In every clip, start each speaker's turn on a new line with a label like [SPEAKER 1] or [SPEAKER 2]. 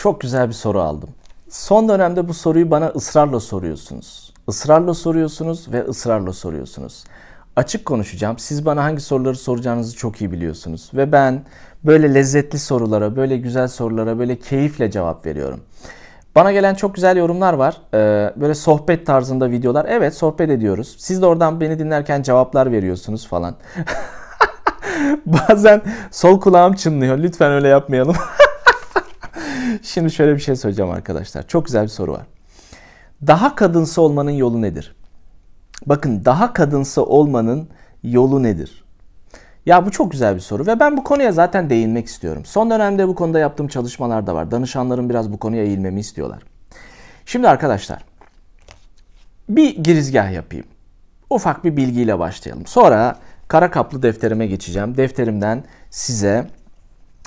[SPEAKER 1] Çok güzel bir soru aldım. Son dönemde bu soruyu bana ısrarla soruyorsunuz. Israrla soruyorsunuz ve ısrarla soruyorsunuz. Açık konuşacağım. Siz bana hangi soruları soracağınızı çok iyi biliyorsunuz ve ben böyle lezzetli sorulara, böyle güzel sorulara böyle keyifle cevap veriyorum. Bana gelen çok güzel yorumlar var. Ee, böyle sohbet tarzında videolar. Evet, sohbet ediyoruz. Siz de oradan beni dinlerken cevaplar veriyorsunuz falan. Bazen sol kulağım çınlıyor. Lütfen öyle yapmayalım. Şimdi şöyle bir şey söyleyeceğim arkadaşlar. Çok güzel bir soru var. Daha kadınsı olmanın yolu nedir? Bakın daha kadınsı olmanın yolu nedir? Ya bu çok güzel bir soru ve ben bu konuya zaten değinmek istiyorum. Son dönemde bu konuda yaptığım çalışmalar da var. Danışanların biraz bu konuya eğilmemi istiyorlar. Şimdi arkadaşlar bir girizgah yapayım. Ufak bir bilgiyle başlayalım. Sonra kara kaplı defterime geçeceğim. Defterimden size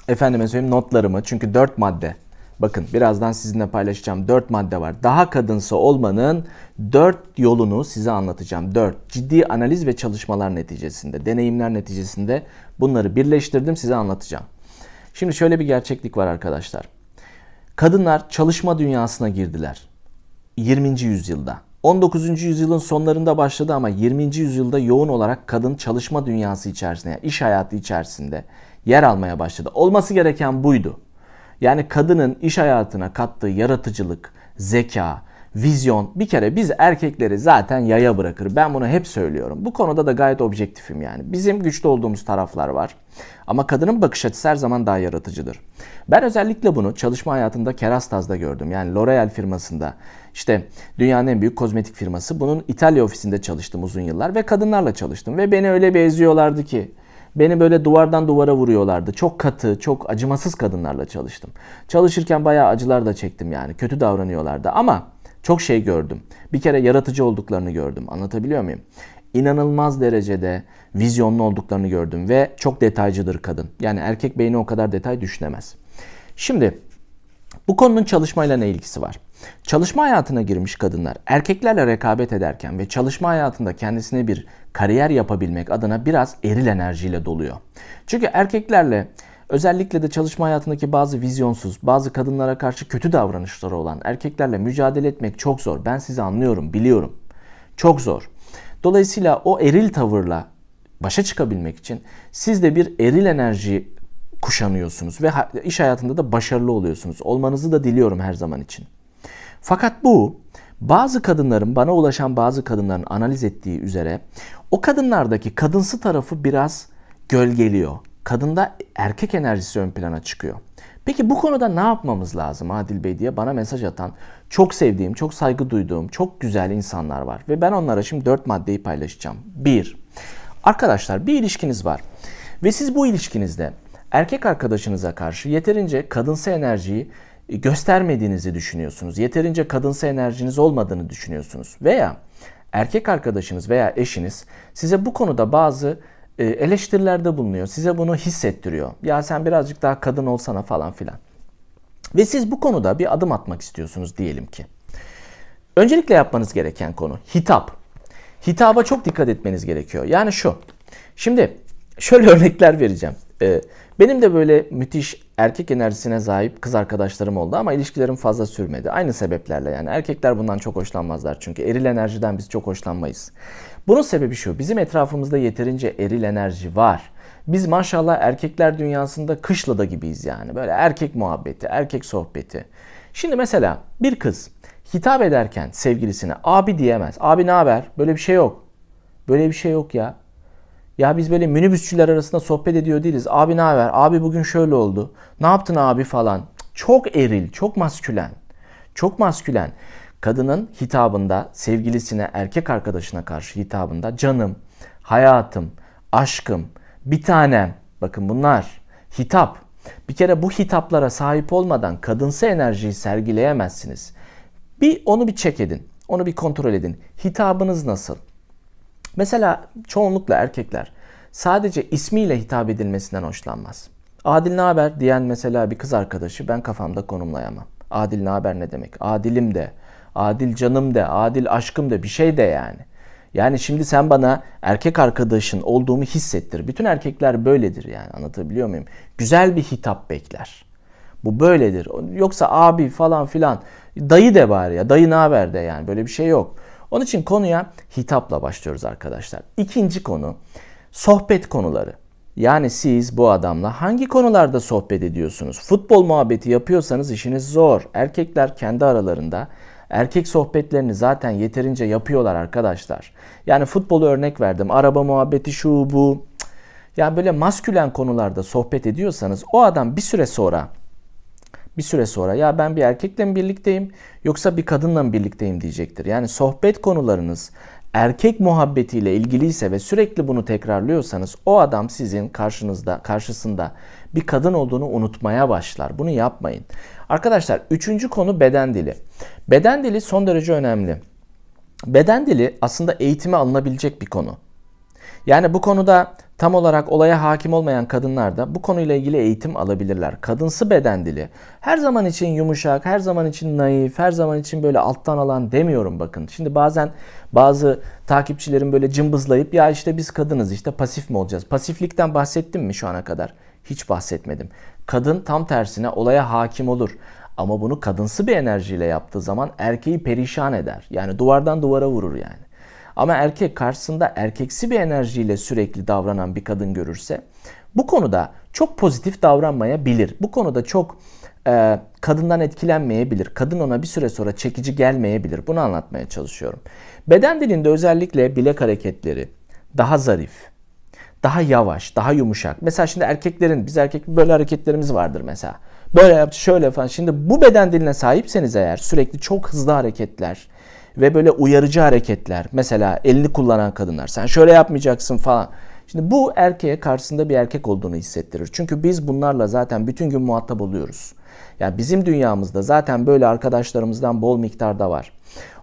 [SPEAKER 1] efendime söyleyeyim notlarımı çünkü 4 madde Bakın birazdan sizinle paylaşacağım 4 madde var. Daha kadınsa olmanın 4 yolunu size anlatacağım. 4 ciddi analiz ve çalışmalar neticesinde, deneyimler neticesinde bunları birleştirdim size anlatacağım. Şimdi şöyle bir gerçeklik var arkadaşlar. Kadınlar çalışma dünyasına girdiler. 20. yüzyılda. 19. yüzyılın sonlarında başladı ama 20. yüzyılda yoğun olarak kadın çalışma dünyası içerisinde, yani iş hayatı içerisinde yer almaya başladı. Olması gereken buydu. Yani kadının iş hayatına kattığı yaratıcılık, zeka, vizyon bir kere biz erkekleri zaten yaya bırakır. Ben bunu hep söylüyorum. Bu konuda da gayet objektifim yani. Bizim güçlü olduğumuz taraflar var. Ama kadının bakış açısı her zaman daha yaratıcıdır. Ben özellikle bunu çalışma hayatında Kerastaz'da gördüm. Yani L'Oreal firmasında işte dünyanın en büyük kozmetik firması. Bunun İtalya ofisinde çalıştım uzun yıllar ve kadınlarla çalıştım. Ve beni öyle bir ki Beni böyle duvardan duvara vuruyorlardı. Çok katı, çok acımasız kadınlarla çalıştım. Çalışırken bayağı acılar da çektim yani. Kötü davranıyorlardı ama çok şey gördüm. Bir kere yaratıcı olduklarını gördüm. Anlatabiliyor muyum? İnanılmaz derecede vizyonlu olduklarını gördüm ve çok detaycıdır kadın. Yani erkek beyni o kadar detay düşünemez. Şimdi bu konunun çalışmayla ne ilgisi var? Çalışma hayatına girmiş kadınlar erkeklerle rekabet ederken ve çalışma hayatında kendisine bir kariyer yapabilmek adına biraz eril enerjiyle doluyor. Çünkü erkeklerle özellikle de çalışma hayatındaki bazı vizyonsuz, bazı kadınlara karşı kötü davranışları olan erkeklerle mücadele etmek çok zor. Ben sizi anlıyorum, biliyorum. Çok zor. Dolayısıyla o eril tavırla başa çıkabilmek için siz de bir eril enerji kuşanıyorsunuz ve iş hayatında da başarılı oluyorsunuz. Olmanızı da diliyorum her zaman için. Fakat bu bazı kadınların, bana ulaşan bazı kadınların analiz ettiği üzere o kadınlardaki kadınsı tarafı biraz gölgeliyor. Kadında erkek enerjisi ön plana çıkıyor. Peki bu konuda ne yapmamız lazım Adil Bey diye bana mesaj atan çok sevdiğim, çok saygı duyduğum, çok güzel insanlar var. Ve ben onlara şimdi dört maddeyi paylaşacağım. Bir Arkadaşlar bir ilişkiniz var ve siz bu ilişkinizde erkek arkadaşınıza karşı yeterince kadınsı enerjiyi göstermediğinizi düşünüyorsunuz. Yeterince kadınsı enerjiniz olmadığını düşünüyorsunuz. Veya erkek arkadaşınız veya eşiniz size bu konuda bazı e, eleştirilerde bulunuyor. Size bunu hissettiriyor. Ya sen birazcık daha kadın olsana falan filan. Ve siz bu konuda bir adım atmak istiyorsunuz diyelim ki. Öncelikle yapmanız gereken konu hitap. Hitaba çok dikkat etmeniz gerekiyor. Yani şu. Şimdi şöyle örnekler vereceğim. E, benim de böyle müthiş erkek enerjisine sahip kız arkadaşlarım oldu ama ilişkilerim fazla sürmedi. Aynı sebeplerle yani erkekler bundan çok hoşlanmazlar çünkü eril enerjiden biz çok hoşlanmayız. Bunun sebebi şu bizim etrafımızda yeterince eril enerji var. Biz maşallah erkekler dünyasında kışlada gibiyiz yani böyle erkek muhabbeti, erkek sohbeti. Şimdi mesela bir kız hitap ederken sevgilisine abi diyemez. Abi ne haber? Böyle bir şey yok. Böyle bir şey yok ya. Ya biz böyle minibüsçüler arasında sohbet ediyor değiliz. Abi ne haber? Abi bugün şöyle oldu. Ne yaptın abi falan. Çok eril, çok maskülen. Çok maskülen. Kadının hitabında sevgilisine, erkek arkadaşına karşı hitabında canım, hayatım, aşkım, bir tanem. Bakın bunlar hitap. Bir kere bu hitaplara sahip olmadan kadınsı enerjiyi sergileyemezsiniz. Bir onu bir çek edin. Onu bir kontrol edin. Hitabınız nasıl? Mesela çoğunlukla erkekler sadece ismiyle hitap edilmesinden hoşlanmaz. Adil ne haber diyen mesela bir kız arkadaşı ben kafamda konumlayamam. Adil ne haber ne demek? Adilim de, adil canım de, adil aşkım da bir şey de yani. Yani şimdi sen bana erkek arkadaşın olduğumu hissettir. Bütün erkekler böyledir yani anlatabiliyor muyum? Güzel bir hitap bekler. Bu böyledir. Yoksa abi falan filan dayı de bari ya dayı ne haber de yani böyle bir şey yok. Onun için konuya hitapla başlıyoruz arkadaşlar. İkinci konu sohbet konuları. Yani siz bu adamla hangi konularda sohbet ediyorsunuz? Futbol muhabbeti yapıyorsanız işiniz zor. Erkekler kendi aralarında erkek sohbetlerini zaten yeterince yapıyorlar arkadaşlar. Yani futbolu örnek verdim. Araba muhabbeti şu bu. Yani böyle maskülen konularda sohbet ediyorsanız o adam bir süre sonra bir süre sonra ya ben bir erkekle mi birlikteyim yoksa bir kadınla mı birlikteyim diyecektir. Yani sohbet konularınız erkek muhabbetiyle ilgiliyse ve sürekli bunu tekrarlıyorsanız o adam sizin karşınızda karşısında bir kadın olduğunu unutmaya başlar. Bunu yapmayın. Arkadaşlar üçüncü konu beden dili. Beden dili son derece önemli. Beden dili aslında eğitime alınabilecek bir konu. Yani bu konuda Tam olarak olaya hakim olmayan kadınlar da bu konuyla ilgili eğitim alabilirler. Kadınsı beden dili her zaman için yumuşak, her zaman için naif, her zaman için böyle alttan alan demiyorum bakın. Şimdi bazen bazı takipçilerin böyle cımbızlayıp ya işte biz kadınız işte pasif mi olacağız? Pasiflikten bahsettim mi şu ana kadar? Hiç bahsetmedim. Kadın tam tersine olaya hakim olur. Ama bunu kadınsı bir enerjiyle yaptığı zaman erkeği perişan eder. Yani duvardan duvara vurur yani. Ama erkek karşısında erkeksi bir enerjiyle sürekli davranan bir kadın görürse bu konuda çok pozitif davranmayabilir. Bu konuda çok e, kadından etkilenmeyebilir. Kadın ona bir süre sonra çekici gelmeyebilir. Bunu anlatmaya çalışıyorum. Beden dilinde özellikle bilek hareketleri daha zarif, daha yavaş, daha yumuşak. Mesela şimdi erkeklerin, biz erkek böyle hareketlerimiz vardır mesela. Böyle yaptı, şöyle falan. Şimdi bu beden diline sahipseniz eğer sürekli çok hızlı hareketler, ve böyle uyarıcı hareketler. Mesela elini kullanan kadınlar sen şöyle yapmayacaksın falan. Şimdi bu erkeğe karşısında bir erkek olduğunu hissettirir. Çünkü biz bunlarla zaten bütün gün muhatap oluyoruz. Ya yani bizim dünyamızda zaten böyle arkadaşlarımızdan bol miktarda var.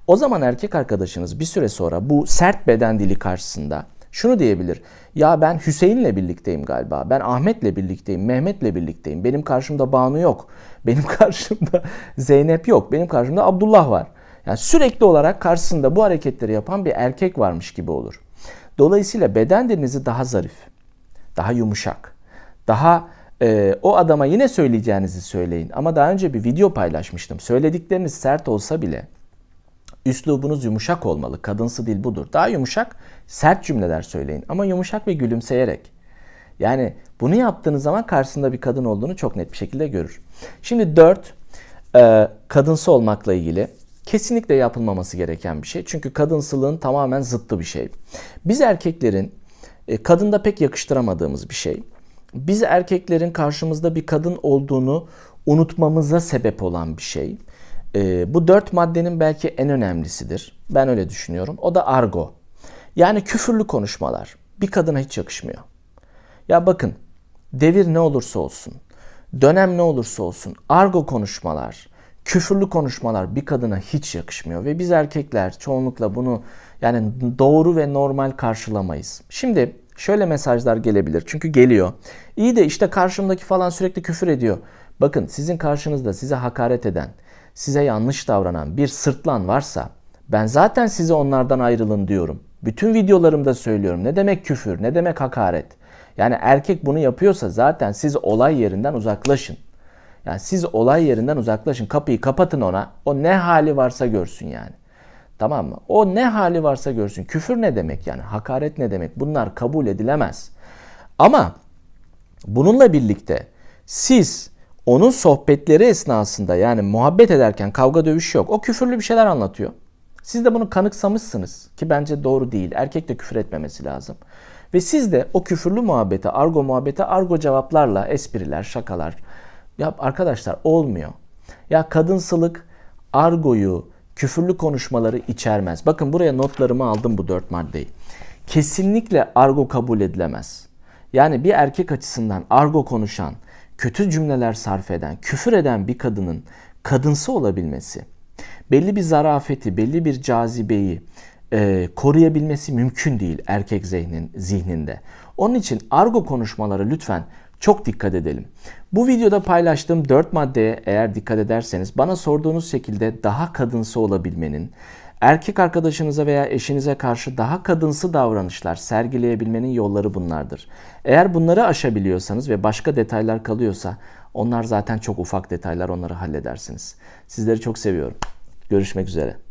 [SPEAKER 1] O zaman erkek arkadaşınız bir süre sonra bu sert beden dili karşısında şunu diyebilir. Ya ben Hüseyin'le birlikteyim galiba. Ben Ahmet'le birlikteyim, Mehmet'le birlikteyim. Benim karşımda Banu yok. Benim karşımda Zeynep yok. Benim karşımda Abdullah var. Yani sürekli olarak karşısında bu hareketleri yapan bir erkek varmış gibi olur. Dolayısıyla beden dilinizi daha zarif, daha yumuşak, daha e, o adama yine söyleyeceğinizi söyleyin. Ama daha önce bir video paylaşmıştım. Söyledikleriniz sert olsa bile üslubunuz yumuşak olmalı. Kadınsı dil budur. Daha yumuşak, sert cümleler söyleyin. Ama yumuşak ve gülümseyerek. Yani bunu yaptığınız zaman karşısında bir kadın olduğunu çok net bir şekilde görür. Şimdi dört e, kadınsı olmakla ilgili kesinlikle yapılmaması gereken bir şey. Çünkü kadınsılığın tamamen zıttı bir şey. Biz erkeklerin e, kadında pek yakıştıramadığımız bir şey. Biz erkeklerin karşımızda bir kadın olduğunu unutmamıza sebep olan bir şey. E, bu dört maddenin belki en önemlisidir. Ben öyle düşünüyorum. O da argo. Yani küfürlü konuşmalar. Bir kadına hiç yakışmıyor. Ya bakın devir ne olursa olsun, dönem ne olursa olsun, argo konuşmalar, küfürlü konuşmalar bir kadına hiç yakışmıyor ve biz erkekler çoğunlukla bunu yani doğru ve normal karşılamayız. Şimdi şöyle mesajlar gelebilir çünkü geliyor. İyi de işte karşımdaki falan sürekli küfür ediyor. Bakın sizin karşınızda size hakaret eden, size yanlış davranan bir sırtlan varsa ben zaten size onlardan ayrılın diyorum. Bütün videolarımda söylüyorum. Ne demek küfür, ne demek hakaret? Yani erkek bunu yapıyorsa zaten siz olay yerinden uzaklaşın. Yani siz olay yerinden uzaklaşın. Kapıyı kapatın ona. O ne hali varsa görsün yani. Tamam mı? O ne hali varsa görsün. Küfür ne demek yani? Hakaret ne demek? Bunlar kabul edilemez. Ama bununla birlikte siz onun sohbetleri esnasında yani muhabbet ederken kavga dövüş yok. O küfürlü bir şeyler anlatıyor. Siz de bunu kanıksamışsınız ki bence doğru değil. Erkek de küfür etmemesi lazım. Ve siz de o küfürlü muhabbete, argo muhabbete, argo cevaplarla, espriler, şakalar, ya arkadaşlar olmuyor. Ya kadınsılık argoyu, küfürlü konuşmaları içermez. Bakın buraya notlarımı aldım bu dört maddeyi. Kesinlikle argo kabul edilemez. Yani bir erkek açısından argo konuşan, kötü cümleler sarf eden, küfür eden bir kadının kadınsı olabilmesi, belli bir zarafeti, belli bir cazibeyi e, koruyabilmesi mümkün değil erkek zihnin, zihninde. Onun için argo konuşmaları lütfen çok dikkat edelim. Bu videoda paylaştığım 4 maddeye eğer dikkat ederseniz bana sorduğunuz şekilde daha kadınsı olabilmenin, erkek arkadaşınıza veya eşinize karşı daha kadınsı davranışlar sergileyebilmenin yolları bunlardır. Eğer bunları aşabiliyorsanız ve başka detaylar kalıyorsa onlar zaten çok ufak detaylar onları halledersiniz. Sizleri çok seviyorum. Görüşmek üzere.